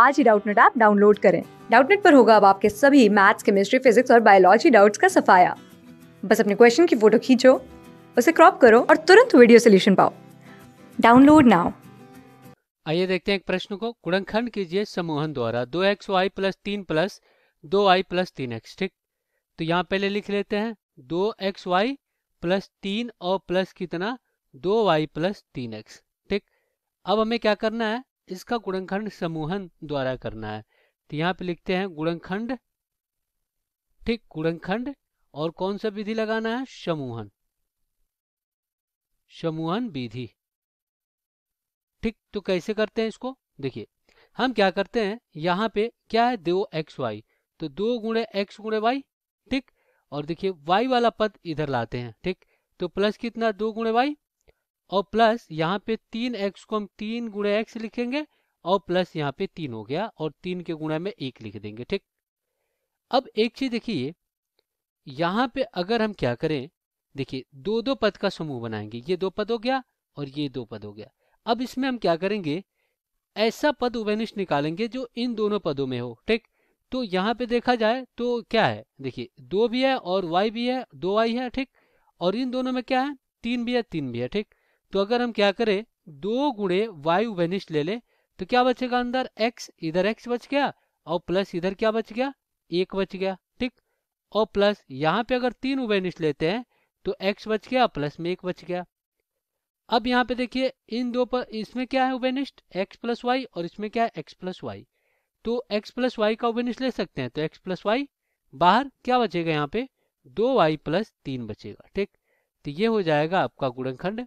आज ही Doubtnut app download करें डाउटनेट पर होगा अब आपके सभी मैथ्स केमिस्ट्री फिजिक्स और बायोलॉजी डाउट्स का सफाया बस अपने क्वेश्चन की फोटो खींचो उसे क्रॉप करो और तुरंत वीडियो सोल्यूशन पाओ डाउनलोड नाउ आइए देखते हैं एक प्रश्न को गुणनखंड कीजिए समूहन द्वारा दो एक्स वाई प्लस तीन प्लस दो आई प्लस तीन एक्स ठीक तो यहाँ पहले लिख लेते हैं दो एक्स वाई प्लस तीन और प्लस कितना दो वाई प्लस तीन एक्स ठीक अब हमें क्या करना है इसका गुणनखंड समूहन द्वारा करना है तो यहाँ पे लिखते हैं गुणनखंड ठीक गुणनखंड और कौन सा विधि लगाना है समूहन समूहन विधि ठीक तो कैसे करते हैं इसको देखिए हम क्या करते हैं यहाँ पे क्या है दो एक्स वाई तो दो गुणे एक्स गुणे वाई ठीक और देखिए वाई वाला पद इधर लाते हैं ठीक तो प्लस कितना दो गुणे वाई और प्लस यहाँ पे तीन एक्स को हम तीन गुणा एक्स लिखेंगे और प्लस यहाँ पे तीन हो गया और तीन के गुणा में एक लिख देंगे ठीक अब एक चीज देखिए यहाँ पे अगर हम क्या करें देखिए दो दो पद का समूह बनाएंगे ये दो पद हो गया और ये दो पद हो गया अब इसमें हम क्या करेंगे ऐसा पद उभयनिष्ठ निकालेंगे जो इन दोनों पदों में हो ठीक तो यहाँ पे देखा जाए तो क्या है देखिए दो भी है और वाई भी है दो वाई है ठीक और इन दोनों में क्या है तीन भी है तीन भी है ठीक तो अगर हम क्या करें दो गुणे वायु वेनिश ले लें तो क्या बचेगा अंदर एक्स इधर एक्स बच गया और प्लस इधर क्या बच गया एक बच गया ठीक और प्लस यहाँ पे अगर तीन उभयनिष्ठ लेते हैं तो एक्स बच गया प्लस में एक बच गया अब यहाँ पे देखिए इन दो पर इसमें क्या है उभयनिष्ठ एक्स प्लस वाई और इसमें क्या है एक्स प्लस वाई तो एक्स प्लस वाई का उभयनिष्ठ ले सकते हैं तो एक्स प्लस वाई बाहर क्या बचेगा यहाँ पे दो वाई प्लस तीन बचेगा ठीक तो ये हो जाएगा आपका गुणनखंड